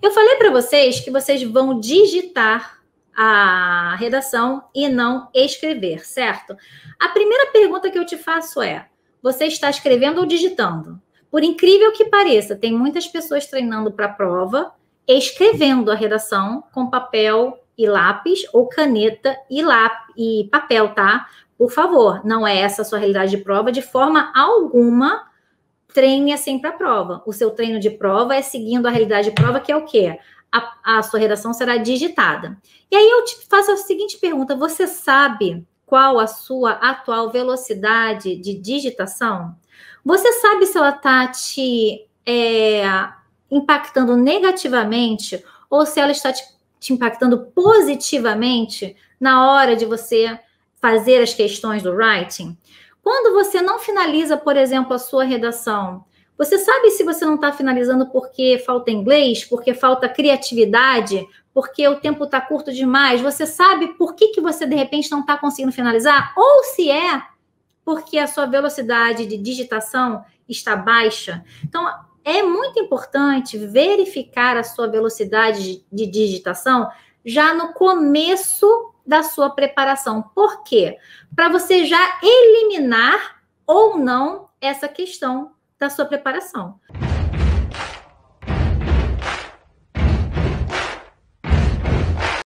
Eu falei para vocês que vocês vão digitar a redação e não escrever, certo? A primeira pergunta que eu te faço é: você está escrevendo ou digitando? Por incrível que pareça, tem muitas pessoas treinando para a prova, escrevendo a redação com papel e lápis ou caneta e, lápis, e papel, tá? Por favor, não é essa a sua realidade de prova de forma alguma treine é sempre a prova. O seu treino de prova é seguindo a realidade de prova, que é o quê? A, a sua redação será digitada. E aí eu te faço a seguinte pergunta: você sabe qual a sua atual velocidade de digitação? Você sabe se ela está te é, impactando negativamente ou se ela está te, te impactando positivamente na hora de você fazer as questões do writing? Quando você não finaliza, por exemplo, a sua redação, você sabe se você não está finalizando porque falta inglês, porque falta criatividade, porque o tempo está curto demais? Você sabe por que, que você, de repente, não está conseguindo finalizar? Ou se é porque a sua velocidade de digitação está baixa? Então, é muito importante verificar a sua velocidade de digitação já no começo da sua preparação. Por quê? Para você já eliminar ou não essa questão da sua preparação.